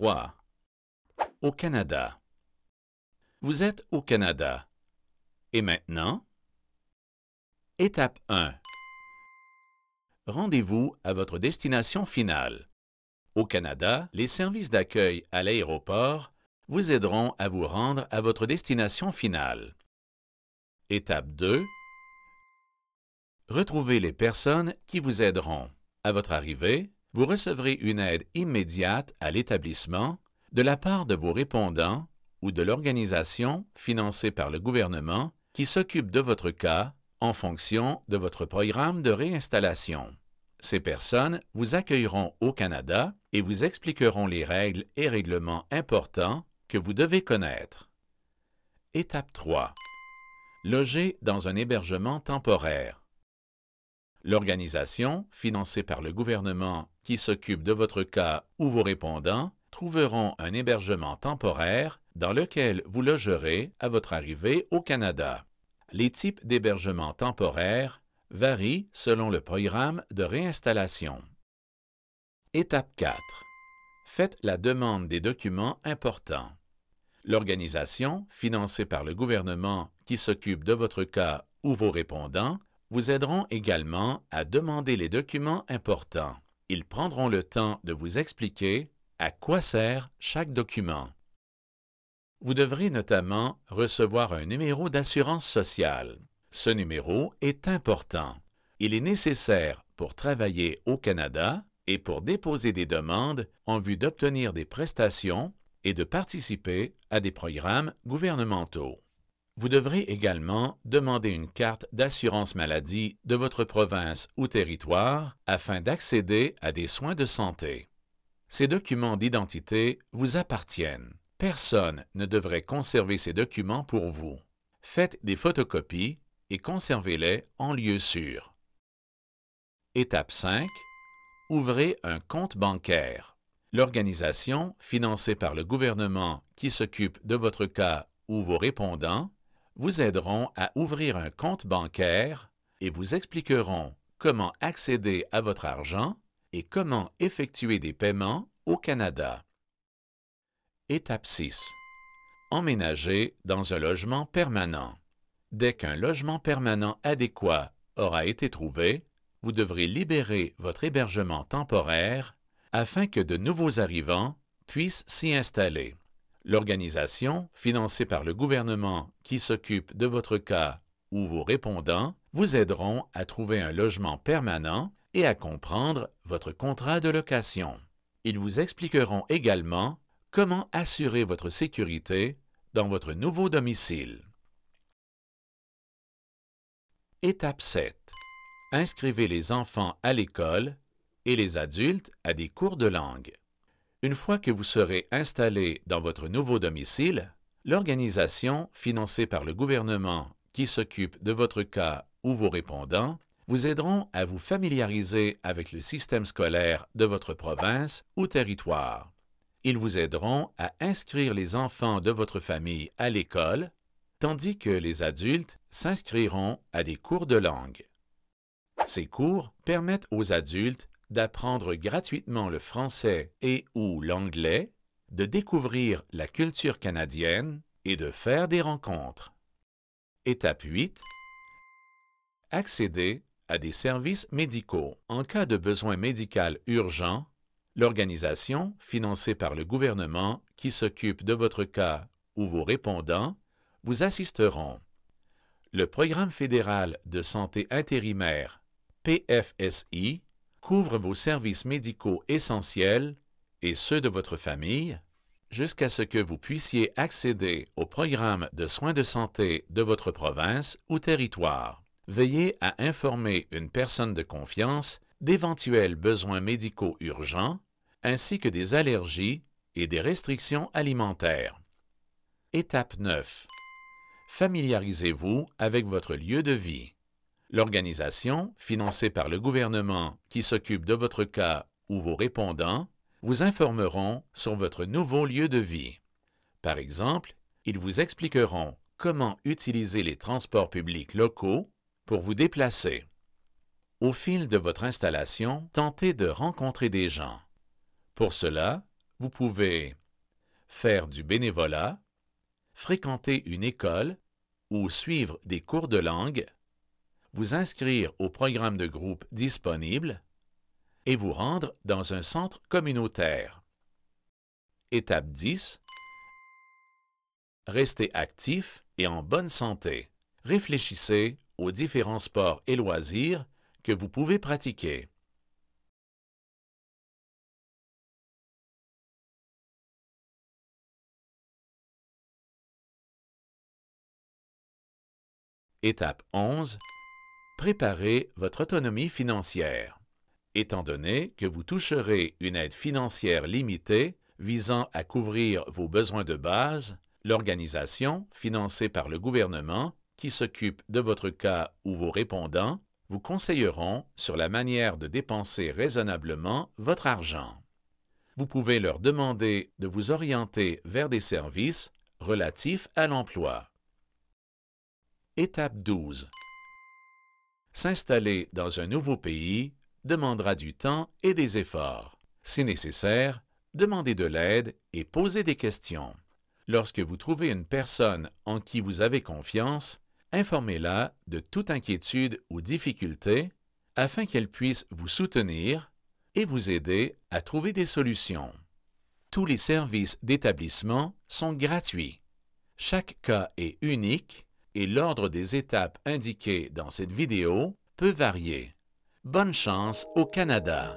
3. Au Canada. Vous êtes au Canada. Et maintenant? Étape 1. Rendez-vous à votre destination finale. Au Canada, les services d'accueil à l'aéroport vous aideront à vous rendre à votre destination finale. Étape 2. Retrouvez les personnes qui vous aideront. À votre arrivée, vous recevrez une aide immédiate à l'établissement de la part de vos répondants ou de l'organisation financée par le gouvernement qui s'occupe de votre cas en fonction de votre programme de réinstallation. Ces personnes vous accueilleront au Canada et vous expliqueront les règles et règlements importants que vous devez connaître. Étape 3. Loger dans un hébergement temporaire. L'organisation, financée par le gouvernement qui s'occupe de votre cas ou vos répondants trouveront un hébergement temporaire dans lequel vous logerez à votre arrivée au Canada. Les types d'hébergement temporaire varient selon le programme de réinstallation. Étape 4. Faites la demande des documents importants. L'organisation, financée par le gouvernement qui s'occupe de votre cas ou vos répondants, vous aideront également à demander les documents importants. Ils prendront le temps de vous expliquer à quoi sert chaque document. Vous devrez notamment recevoir un numéro d'assurance sociale. Ce numéro est important. Il est nécessaire pour travailler au Canada et pour déposer des demandes en vue d'obtenir des prestations et de participer à des programmes gouvernementaux. Vous devrez également demander une carte d'assurance maladie de votre province ou territoire afin d'accéder à des soins de santé. Ces documents d'identité vous appartiennent. Personne ne devrait conserver ces documents pour vous. Faites des photocopies et conservez-les en lieu sûr. Étape 5. Ouvrez un compte bancaire. L'organisation financée par le gouvernement qui s'occupe de votre cas ou vos répondants vous aideront à ouvrir un compte bancaire et vous expliqueront comment accéder à votre argent et comment effectuer des paiements au Canada. Étape 6. Emménager dans un logement permanent. Dès qu'un logement permanent adéquat aura été trouvé, vous devrez libérer votre hébergement temporaire afin que de nouveaux arrivants puissent s'y installer. L'organisation, financée par le gouvernement qui s'occupe de votre cas ou vos répondants, vous aideront à trouver un logement permanent et à comprendre votre contrat de location. Ils vous expliqueront également comment assurer votre sécurité dans votre nouveau domicile. Étape 7. Inscrivez les enfants à l'école et les adultes à des cours de langue. Une fois que vous serez installé dans votre nouveau domicile, l'organisation financée par le gouvernement qui s'occupe de votre cas ou vos répondants vous aideront à vous familiariser avec le système scolaire de votre province ou territoire. Ils vous aideront à inscrire les enfants de votre famille à l'école, tandis que les adultes s'inscriront à des cours de langue. Ces cours permettent aux adultes d'apprendre gratuitement le français et ou l'anglais, de découvrir la culture canadienne et de faire des rencontres. Étape 8. Accéder à des services médicaux. En cas de besoin médical urgent, l'organisation, financée par le gouvernement qui s'occupe de votre cas ou vos répondants, vous assisteront. Le Programme fédéral de santé intérimaire, PFSI, couvre vos services médicaux essentiels et ceux de votre famille jusqu'à ce que vous puissiez accéder au programme de soins de santé de votre province ou territoire. Veillez à informer une personne de confiance d'éventuels besoins médicaux urgents, ainsi que des allergies et des restrictions alimentaires. Étape 9. Familiarisez-vous avec votre lieu de vie. L'organisation, financée par le gouvernement qui s'occupe de votre cas ou vos répondants, vous informeront sur votre nouveau lieu de vie. Par exemple, ils vous expliqueront comment utiliser les transports publics locaux pour vous déplacer. Au fil de votre installation, tentez de rencontrer des gens. Pour cela, vous pouvez faire du bénévolat, fréquenter une école ou suivre des cours de langue vous inscrire au programme de groupe disponible et vous rendre dans un centre communautaire. Étape 10. Restez actif et en bonne santé. Réfléchissez aux différents sports et loisirs que vous pouvez pratiquer. Étape 11 préparez votre autonomie financière. Étant donné que vous toucherez une aide financière limitée visant à couvrir vos besoins de base, l'organisation, financée par le gouvernement, qui s'occupe de votre cas ou vos répondants, vous conseilleront sur la manière de dépenser raisonnablement votre argent. Vous pouvez leur demander de vous orienter vers des services relatifs à l'emploi. Étape 12. S'installer dans un nouveau pays demandera du temps et des efforts. Si nécessaire, demandez de l'aide et posez des questions. Lorsque vous trouvez une personne en qui vous avez confiance, informez-la de toute inquiétude ou difficulté afin qu'elle puisse vous soutenir et vous aider à trouver des solutions. Tous les services d'établissement sont gratuits. Chaque cas est unique et l'ordre des étapes indiquées dans cette vidéo peut varier. Bonne chance au Canada!